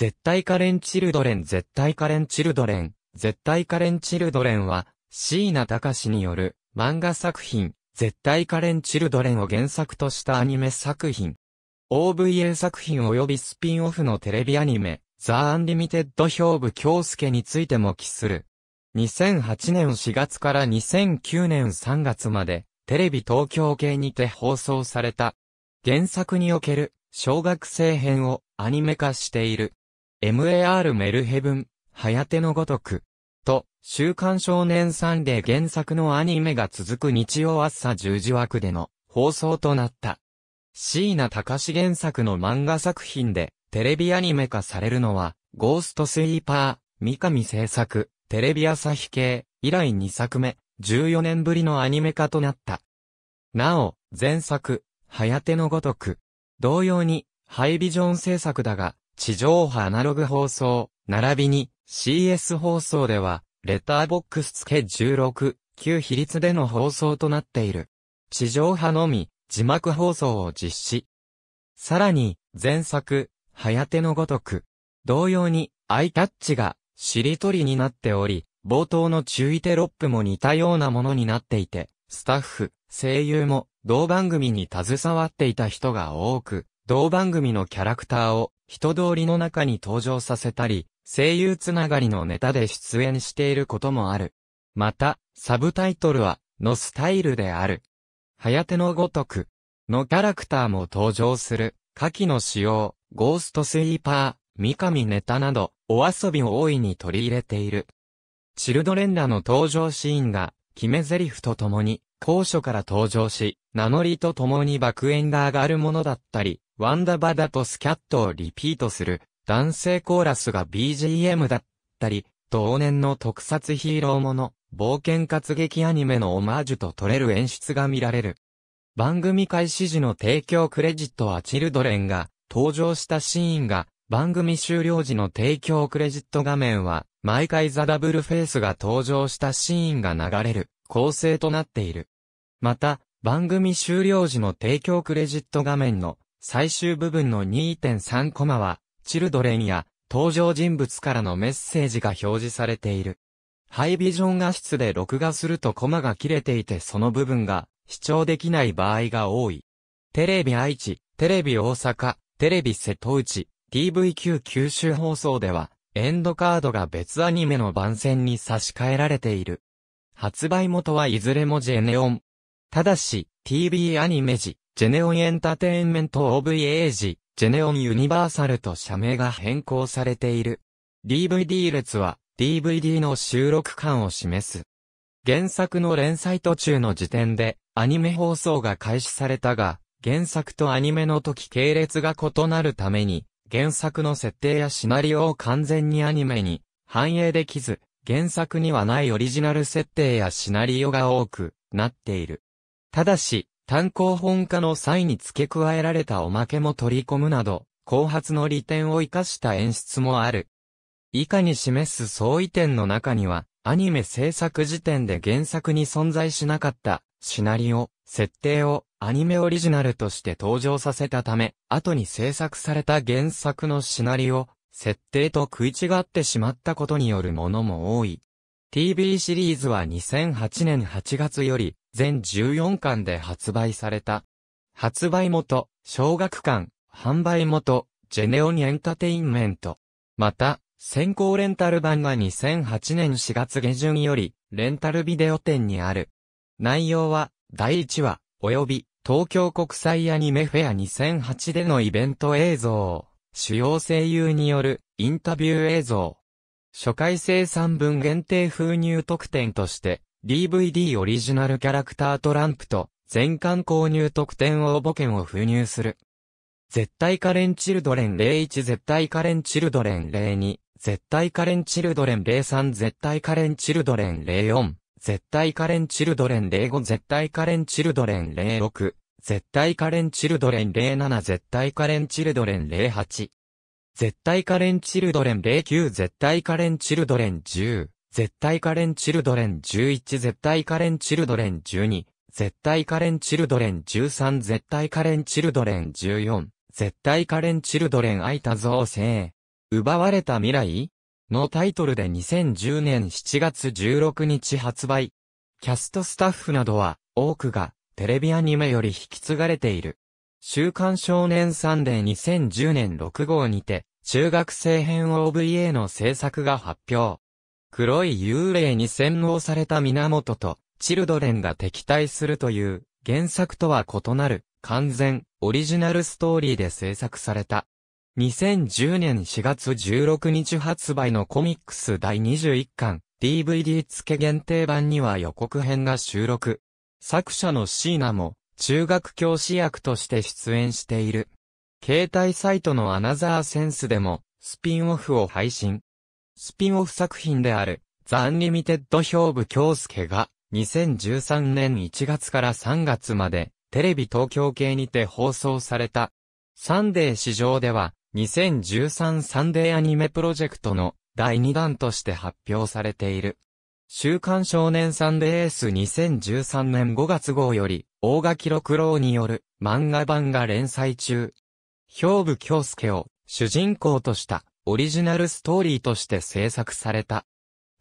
絶対カレンチルドレン絶対カレンチルドレン絶対カレンチルドレンは、椎名隆による漫画作品、絶対カレンチルドレンを原作としたアニメ作品。OVA 作品及びスピンオフのテレビアニメ、ザ・アンリミテッド評部京介についても記する。2008年4月から2009年3月まで、テレビ東京系にて放送された。原作における、小学生編をアニメ化している。MAR メルヘブン、はやてのごとく。と、週刊少年サンデー原作のアニメが続く日曜朝10時枠での放送となった。椎名隆原作の漫画作品でテレビアニメ化されるのは、ゴーストスイーパー、三上製作、テレビ朝日系、以来2作目、14年ぶりのアニメ化となった。なお、前作、早手のごとく。同様に、ハイビジョン制作だが、地上波アナログ放送、並びに CS 放送では、レターボックス付け16、旧比率での放送となっている。地上波のみ、字幕放送を実施。さらに、前作、早手のごとく。同様に、アイタッチが、しりとりになっており、冒頭の注意テロップも似たようなものになっていて、スタッフ、声優も、同番組に携わっていた人が多く、同番組のキャラクターを人通りの中に登場させたり、声優つながりのネタで出演していることもある。また、サブタイトルは、のスタイルである。早手のごとく、のキャラクターも登場する、下記の使用、ゴーストスイーパー、三上ネタなど、お遊びを大いに取り入れている。チルドレンらの登場シーンが、決め台詞とともに、高所から登場し、名乗りと共に爆炎が上がるものだったり、ワンダバダとスキャットをリピートする、男性コーラスが BGM だったり、同年の特撮ヒーローもの、冒険活劇アニメのオマージュと取れる演出が見られる。番組開始時の提供クレジットはチルドレンが登場したシーンが、番組終了時の提供クレジット画面は、毎回ザ・ダブルフェイスが登場したシーンが流れる。構成となっている。また、番組終了時の提供クレジット画面の最終部分の2.3コマは、チルドレンや登場人物からのメッセージが表示されている。ハイビジョン画質で録画するとコマが切れていてその部分が視聴できない場合が多い。テレビ愛知、テレビ大阪、テレビ瀬戸内、TVQ 九州放送では、エンドカードが別アニメの番宣に差し替えられている。発売元はいずれもジェネオン。ただし、TV アニメ時、ジェネオンエンタテインメント OVA 時、ジェネオンユニバーサルと社名が変更されている。DVD 列は DVD の収録感を示す。原作の連載途中の時点でアニメ放送が開始されたが、原作とアニメの時系列が異なるために、原作の設定やシナリオを完全にアニメに反映できず、原作にはないオリジナル設定やシナリオが多くなっている。ただし、単行本化の際に付け加えられたおまけも取り込むなど、後発の利点を活かした演出もある。以下に示す相違点の中には、アニメ制作時点で原作に存在しなかったシナリオ、設定をアニメオリジナルとして登場させたため、後に制作された原作のシナリオ、設定と食い違ってしまったことによるものも多い。TV シリーズは2008年8月より全14巻で発売された。発売元、小学館、販売元、ジェネオニエンタテインメント。また、先行レンタル版が2008年4月下旬より、レンタルビデオ店にある。内容は、第1話、及び、東京国際アニメフェア2008でのイベント映像。主要声優によるインタビュー映像。初回生産分限定封入特典として、DVD オリジナルキャラクタートランプと、全巻購入特典応募券を封入する。絶対カレンチルドレン01絶対カレンチルドレン02絶対カレンチルドレン03絶対カレンチルドレン04絶対カレンチルドレン05絶対カレンチルドレン06絶対カレンチルドレン07絶対カレンチルドレン08絶対カレンチルドレン09絶対カレンチルドレン10絶対カレンチルドレン11絶対カレンチルドレン12絶対カレンチルドレン13絶対カレンチルドレン14絶対カレンチルドレン空いた造成奪われた未来のタイトルで2010年7月16日発売キャストスタッフなどは多くがテレビアニメより引き継がれている。週刊少年サンデー2010年6号にて、中学生編 OVA の制作が発表。黒い幽霊に洗脳された源と、チルドレンが敵対するという、原作とは異なる、完全、オリジナルストーリーで制作された。2010年4月16日発売のコミックス第21巻、DVD 付け限定版には予告編が収録。作者のシーナも、中学教師役として出演している。携帯サイトのアナザーセンスでも、スピンオフを配信。スピンオフ作品である、ザ・アンリミテッド兵部京介が、2013年1月から3月まで、テレビ東京系にて放送された。サンデー市場では、2013サンデーアニメプロジェクトの第2弾として発表されている。週刊少年サンデース2013年5月号より、大垣六郎による漫画版が連載中。兵部京介を主人公としたオリジナルストーリーとして制作された。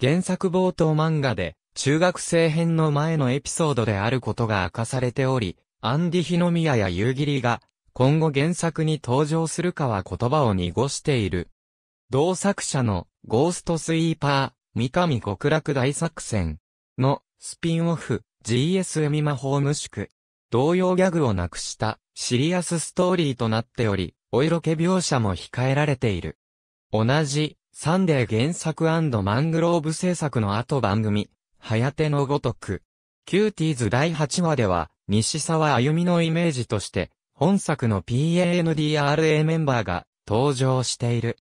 原作冒頭漫画で、中学生編の前のエピソードであることが明かされており、アンディヒノミヤや夕霧が、今後原作に登場するかは言葉を濁している。同作者のゴーストスイーパー、三上極楽大作戦のスピンオフ GS m 魔法無宿。同様ギャグをなくしたシリアスストーリーとなっており、お色気描写も控えられている。同じサンデー原作マングローブ制作の後番組、はやてのごとく。キューティーズ第8話では、西沢あゆみのイメージとして、本作の PANDRA メンバーが登場している。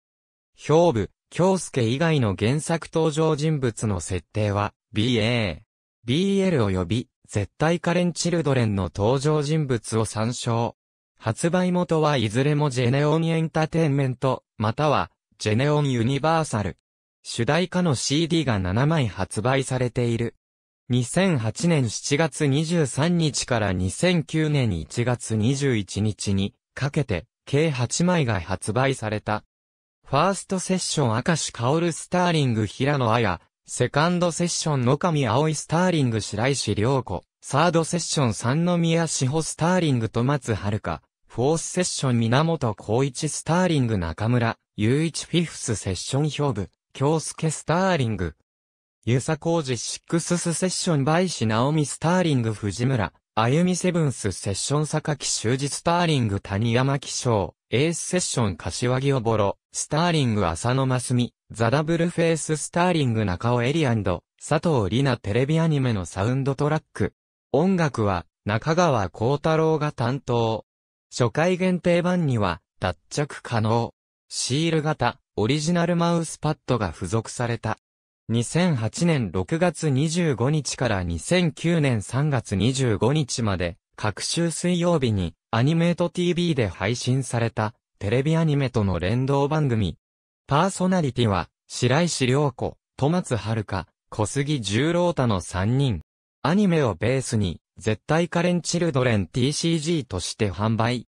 表部、京介以外の原作登場人物の設定は、BA、BL 及び、絶対カレンチルドレンの登場人物を参照。発売元はいずれもジェネオンエンターテインメント、または、ジェネオンユニバーサル。主題歌の CD が7枚発売されている。2008年7月23日から2009年1月21日にかけて、計8枚が発売された。ファーストセッション明石薫スターリング平野綾、セカンドセッション野上葵スターリング白石良子、サードセッション三宮志保スターリング戸松遥、フォースセッション源光一スターリング中村、雄一フィフスセッション兵部、京介スターリング。遊佐工事シックススセッションバイシナオミスターリング藤村、歩みセブンスセッション坂木修二スターリング谷山紀章、エースセッション柏木おぼろ、スターリング浅野真澄、ザ・ダブルフェイススターリング中尾エリアンド、佐藤里奈テレビアニメのサウンドトラック。音楽は中川幸太郎が担当。初回限定版には脱着可能。シール型、オリジナルマウスパッドが付属された。2008年6月25日から2009年3月25日まで各週水曜日にアニメート TV で配信されたテレビアニメとの連動番組。パーソナリティは白石良子、戸松遥、小杉十郎太の3人。アニメをベースに絶対カレンチルドレン TCG として販売。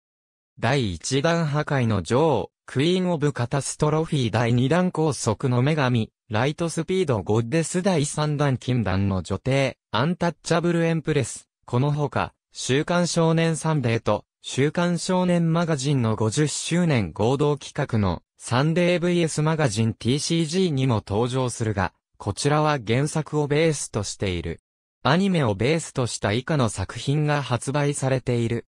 第1弾破壊の女王、クイーン・オブ・カタストロフィー第2弾高速の女神、ライトスピード・ゴッデス第3弾禁断の女帝、アンタッチャブル・エンプレス、このほか、週刊少年サンデーと、週刊少年マガジンの50周年合同企画の、サンデー VS マガジン TCG にも登場するが、こちらは原作をベースとしている。アニメをベースとした以下の作品が発売されている。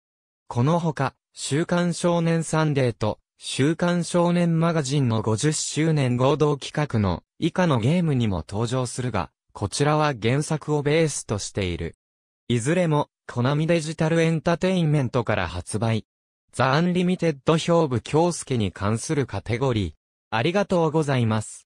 このほか、週刊少年サンデーと、週刊少年マガジンの50周年合同企画の以下のゲームにも登場するが、こちらは原作をベースとしている。いずれも、コナミデジタルエンタテインメントから発売。ザ・アンリミテッドョ部京介に関するカテゴリー。ありがとうございます。